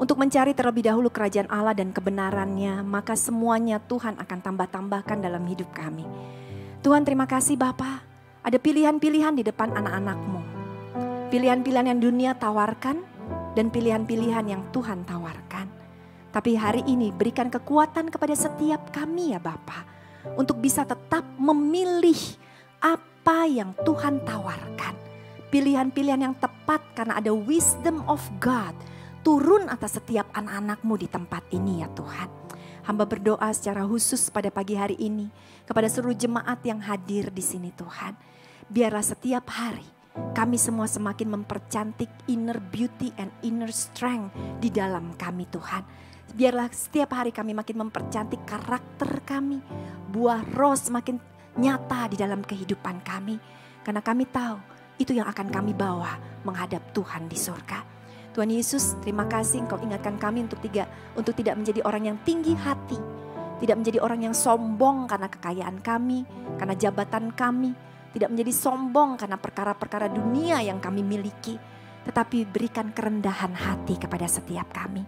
untuk mencari terlebih dahulu kerajaan Allah dan kebenarannya, maka semuanya Tuhan akan tambah-tambahkan dalam hidup kami. Tuhan terima kasih Bapak, ada pilihan-pilihan di depan anak-anakmu. Pilihan-pilihan yang dunia tawarkan dan pilihan-pilihan yang Tuhan tawarkan. Tapi hari ini berikan kekuatan kepada setiap kami ya Bapak untuk bisa tetap memilih apa yang Tuhan tawarkan. Pilihan-pilihan yang tepat karena ada wisdom of God turun atas setiap anak-anakmu di tempat ini ya Tuhan. Hamba berdoa secara khusus pada pagi hari ini kepada seluruh jemaat yang hadir di sini Tuhan. Biarlah setiap hari kami semua semakin mempercantik inner beauty and inner strength di dalam kami Tuhan Biarlah setiap hari kami makin mempercantik karakter kami. Buah roh semakin nyata di dalam kehidupan kami. Karena kami tahu itu yang akan kami bawa menghadap Tuhan di surga. Tuhan Yesus, terima kasih Engkau ingatkan kami untuk tiga, untuk tidak menjadi orang yang tinggi hati, tidak menjadi orang yang sombong karena kekayaan kami, karena jabatan kami, tidak menjadi sombong karena perkara-perkara dunia yang kami miliki, tetapi berikan kerendahan hati kepada setiap kami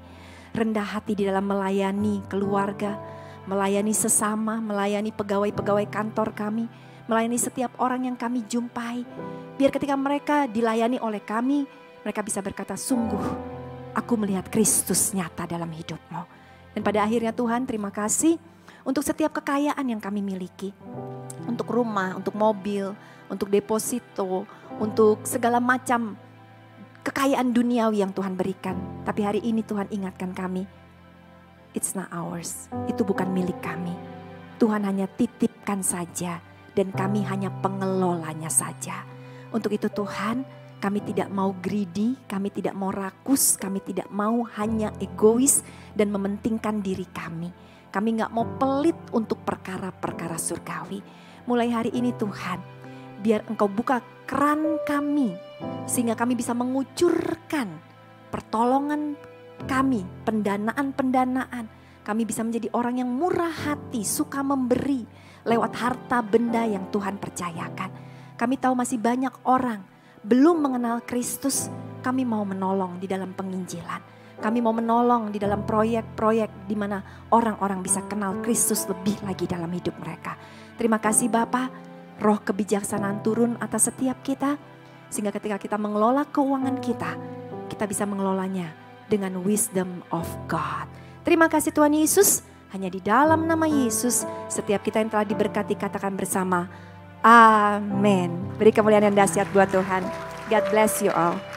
rendah hati di dalam melayani keluarga, melayani sesama, melayani pegawai-pegawai kantor kami, melayani setiap orang yang kami jumpai. Biar ketika mereka dilayani oleh kami, mereka bisa berkata, sungguh aku melihat Kristus nyata dalam hidupmu. Dan pada akhirnya Tuhan terima kasih untuk setiap kekayaan yang kami miliki. Untuk rumah, untuk mobil, untuk deposito, untuk segala macam kekayaan duniawi yang Tuhan berikan. Tapi hari ini Tuhan ingatkan kami, it's not ours. Itu bukan milik kami. Tuhan hanya titipkan saja dan kami hanya pengelolanya saja. Untuk itu Tuhan, kami tidak mau greedy, kami tidak mau rakus, kami tidak mau hanya egois dan mementingkan diri kami. Kami nggak mau pelit untuk perkara-perkara surgawi. Mulai hari ini Tuhan, biar engkau buka keran kami sehingga kami bisa mengucurkan pertolongan kami, pendanaan-pendanaan. Kami bisa menjadi orang yang murah hati, suka memberi lewat harta benda yang Tuhan percayakan. Kami tahu masih banyak orang belum mengenal Kristus, kami mau menolong di dalam penginjilan. Kami mau menolong di dalam proyek-proyek di mana orang-orang bisa kenal Kristus lebih lagi dalam hidup mereka. Terima kasih Bapak, roh kebijaksanaan turun atas setiap kita, sehingga ketika kita mengelola keuangan kita, kita bisa mengelolanya dengan wisdom of God. Terima kasih Tuhan Yesus, hanya di dalam nama Yesus, setiap kita yang telah diberkati katakan bersama, Amin. Beri kemuliaan yang dahsyat buat Tuhan. God bless you all.